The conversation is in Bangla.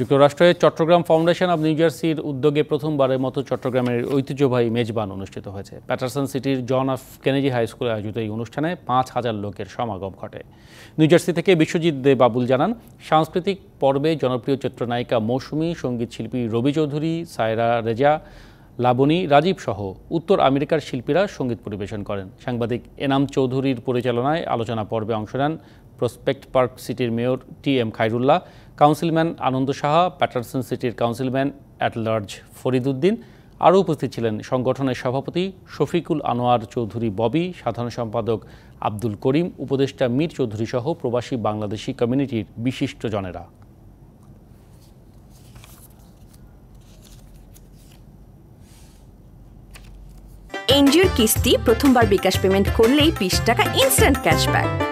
যুক্তরাষ্ট্রের চট্টগ্রাম ফাউন্ডেশন অব নিউ জার্সির উদ্যোগে প্রথমবারের মতো চট্টগ্রামের ঐতিহ্যবাহী মেজবান অনুষ্ঠিত হয়েছে প্যাটারসন সিটির জন অফ কেনেজি হাই স্কুলে আয়োজিত এই অনুষ্ঠানে পাঁচ হাজার লোকের সমাগম ঘটে নিউ জার্সি থেকে বিশ্বজিৎ দে বাবুল জানান সাংস্কৃতিক পর্বে জনপ্রিয় চিত্রনায়িকা মৌসুমী সঙ্গীত শিল্পী রবি চৌধুরী সায়রা রেজা লাবনী রাজীব সহ উত্তর আমেরিকার শিল্পীরা সঙ্গীত পরিবেশন করেন সাংবাদিক এনাম চৌধুরীর পরিচালনায় আলোচনা পর্বে অংশ নেন প্রসপেক্ট পার্ক সিটির mayor T M Khairullah councilman Ananda Saha Paterson সিটির কাউন্সিলম্যান অ্যাট লার্জ ফরিদুদ্দিন আরও উপস্থিত ছিলেন সংগঠনের সভাপতি শফিকুল আনোয়ার চৌধুরী ববি সাধারণ সম্পাদক আব্দুল করিম উপদেষ্টা মীর চৌধুরী সহ প্রবাসী বাংলাদেশি কমিউনিটির বিশিষ্টজনেরা এনজিওর কিস্তি প্রথমবার বিকাশ পেমেন্ট করলেই বিশ টাকা ইনস্ট্যান্ট ক্যাশব্যাক